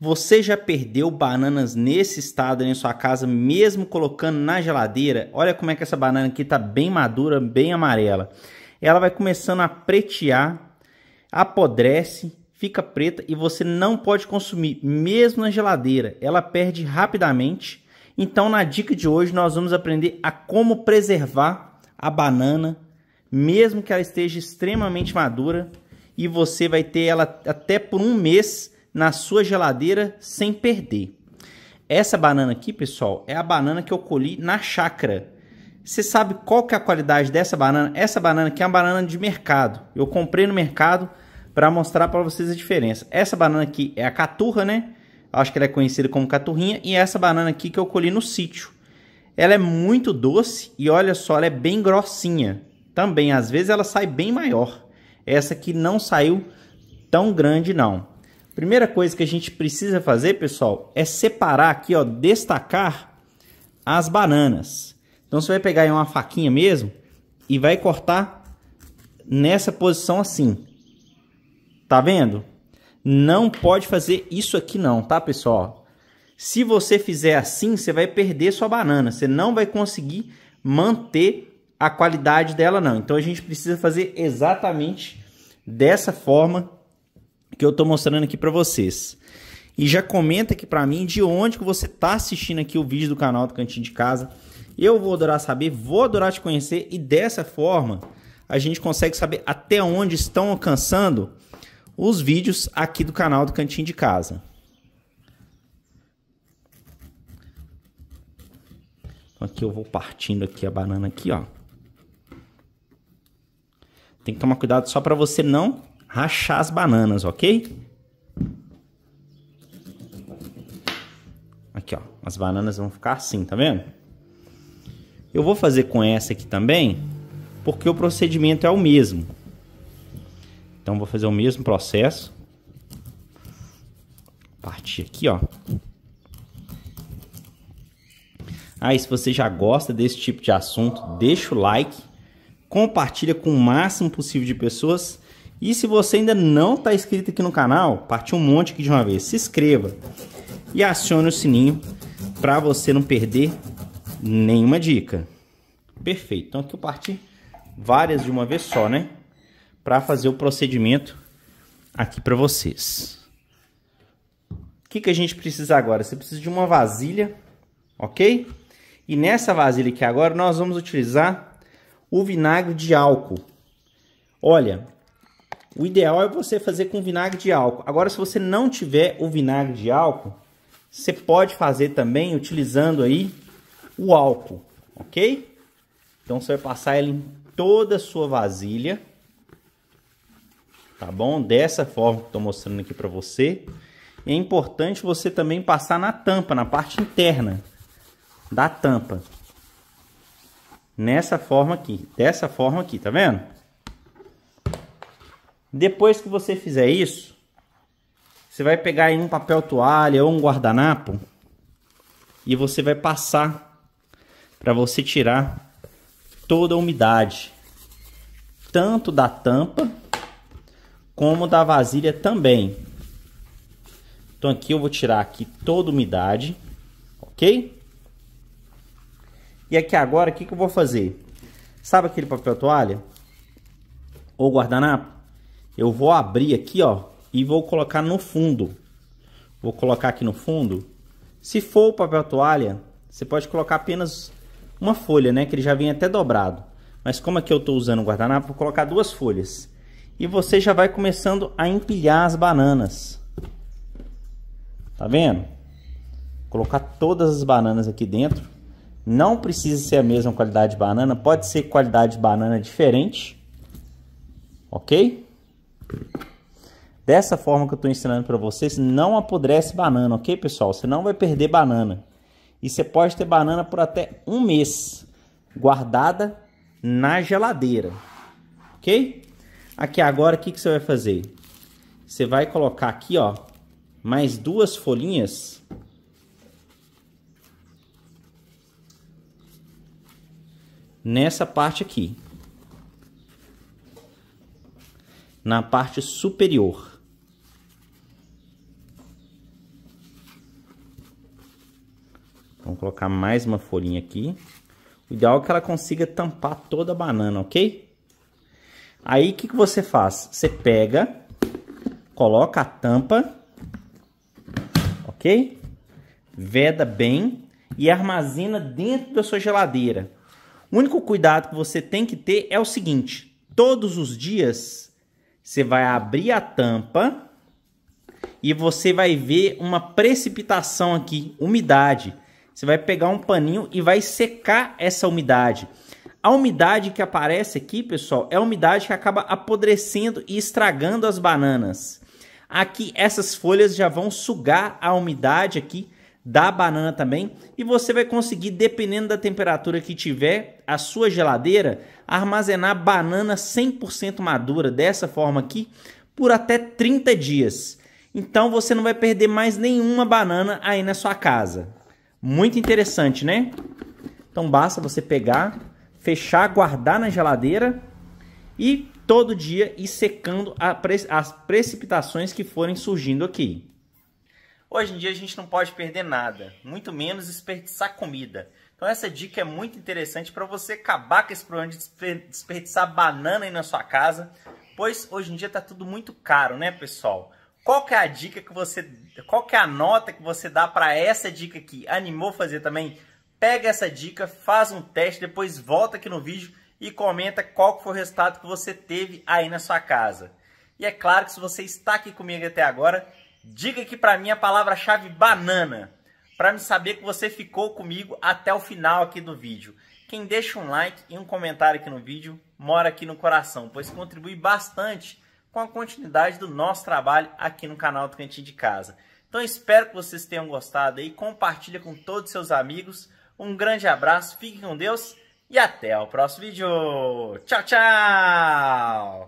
Você já perdeu bananas nesse estado em sua casa, mesmo colocando na geladeira? Olha como é que essa banana aqui está bem madura, bem amarela. Ela vai começando a pretear, apodrece, fica preta e você não pode consumir, mesmo na geladeira. Ela perde rapidamente. Então, na dica de hoje, nós vamos aprender a como preservar a banana, mesmo que ela esteja extremamente madura, e você vai ter ela até por um mês na sua geladeira sem perder. Essa banana aqui, pessoal, é a banana que eu colhi na chácara. Você sabe qual que é a qualidade dessa banana? Essa banana aqui é uma banana de mercado. Eu comprei no mercado para mostrar para vocês a diferença. Essa banana aqui é a caturra, né? Acho que ela é conhecida como caturrinha. E essa banana aqui que eu colhi no sítio. Ela é muito doce e olha só, ela é bem grossinha. Também, às vezes ela sai bem maior. Essa aqui não saiu tão grande não. Primeira coisa que a gente precisa fazer, pessoal, é separar aqui, ó, destacar as bananas. Então você vai pegar uma faquinha mesmo e vai cortar nessa posição assim. Tá vendo? Não pode fazer isso aqui não, tá, pessoal? Se você fizer assim, você vai perder sua banana. Você não vai conseguir manter a qualidade dela não. Então a gente precisa fazer exatamente dessa forma que eu estou mostrando aqui para vocês. E já comenta aqui para mim de onde que você está assistindo aqui o vídeo do canal do Cantinho de Casa. Eu vou adorar saber, vou adorar te conhecer e dessa forma a gente consegue saber até onde estão alcançando os vídeos aqui do canal do Cantinho de Casa. Então aqui eu vou partindo aqui a banana aqui, ó. Tem que tomar cuidado só para você não rachar as bananas, ok? Aqui, ó. As bananas vão ficar assim, tá vendo? Eu vou fazer com essa aqui também, porque o procedimento é o mesmo. Então, vou fazer o mesmo processo. Partir aqui, ó. Aí, ah, se você já gosta desse tipo de assunto, deixa o like, compartilha com o máximo possível de pessoas e se você ainda não está inscrito aqui no canal, partiu um monte aqui de uma vez, se inscreva e acione o sininho para você não perder nenhuma dica. Perfeito. Então aqui eu parti várias de uma vez só, né? Para fazer o procedimento aqui para vocês. O que, que a gente precisa agora? Você precisa de uma vasilha, ok? E nessa vasilha aqui agora nós vamos utilizar o vinagre de álcool. Olha, o ideal é você fazer com vinagre de álcool. Agora, se você não tiver o vinagre de álcool, você pode fazer também utilizando aí o álcool, ok? Então você vai passar ele em toda a sua vasilha, tá bom? Dessa forma que estou mostrando aqui para você. é importante você também passar na tampa, na parte interna da tampa. Nessa forma aqui, dessa forma aqui, tá vendo? Depois que você fizer isso, você vai pegar aí um papel toalha ou um guardanapo e você vai passar para você tirar toda a umidade, tanto da tampa como da vasilha também. Então aqui eu vou tirar aqui toda a umidade, ok? E aqui agora, o que, que eu vou fazer? Sabe aquele papel toalha? Ou guardanapo? eu vou abrir aqui, ó, e vou colocar no fundo. Vou colocar aqui no fundo. Se for o papel toalha, você pode colocar apenas uma folha, né? Que ele já vem até dobrado. Mas como aqui eu estou usando o guardanapo, vou colocar duas folhas. E você já vai começando a empilhar as bananas. Tá vendo? Colocar todas as bananas aqui dentro. Não precisa ser a mesma qualidade de banana. Pode ser qualidade de banana diferente. Ok? Dessa forma que eu estou ensinando para vocês, não apodrece banana, ok, pessoal? Você não vai perder banana. E você pode ter banana por até um mês guardada na geladeira, ok? Aqui agora, o que, que você vai fazer? Você vai colocar aqui, ó, mais duas folhinhas nessa parte aqui. na parte superior. Vamos colocar mais uma folhinha aqui. O ideal é que ela consiga tampar toda a banana, ok? Aí, o que, que você faz? Você pega, coloca a tampa, ok? Veda bem e armazena dentro da sua geladeira. O único cuidado que você tem que ter é o seguinte: todos os dias você vai abrir a tampa e você vai ver uma precipitação aqui, umidade. Você vai pegar um paninho e vai secar essa umidade. A umidade que aparece aqui, pessoal, é a umidade que acaba apodrecendo e estragando as bananas. Aqui essas folhas já vão sugar a umidade aqui da banana também. E você vai conseguir, dependendo da temperatura que tiver a sua geladeira, armazenar banana 100% madura dessa forma aqui por até 30 dias. Então você não vai perder mais nenhuma banana aí na sua casa. Muito interessante, né? Então basta você pegar, fechar, guardar na geladeira e todo dia ir secando as precipitações que forem surgindo aqui. Hoje em dia a gente não pode perder nada, muito menos desperdiçar comida. Então essa dica é muito interessante para você acabar com esse problema de desperdiçar banana aí na sua casa, pois hoje em dia está tudo muito caro, né, pessoal? Qual que é a dica que você, qual que é a nota que você dá para essa dica aqui? Animou fazer também? Pega essa dica, faz um teste, depois volta aqui no vídeo e comenta qual foi o resultado que você teve aí na sua casa. E é claro que se você está aqui comigo até agora, Diga aqui para mim a palavra-chave banana, para me saber que você ficou comigo até o final aqui do vídeo. Quem deixa um like e um comentário aqui no vídeo, mora aqui no coração, pois contribui bastante com a continuidade do nosso trabalho aqui no canal do Cantinho de Casa. Então espero que vocês tenham gostado e compartilha com todos seus amigos. Um grande abraço, fiquem com Deus e até o próximo vídeo. Tchau, tchau!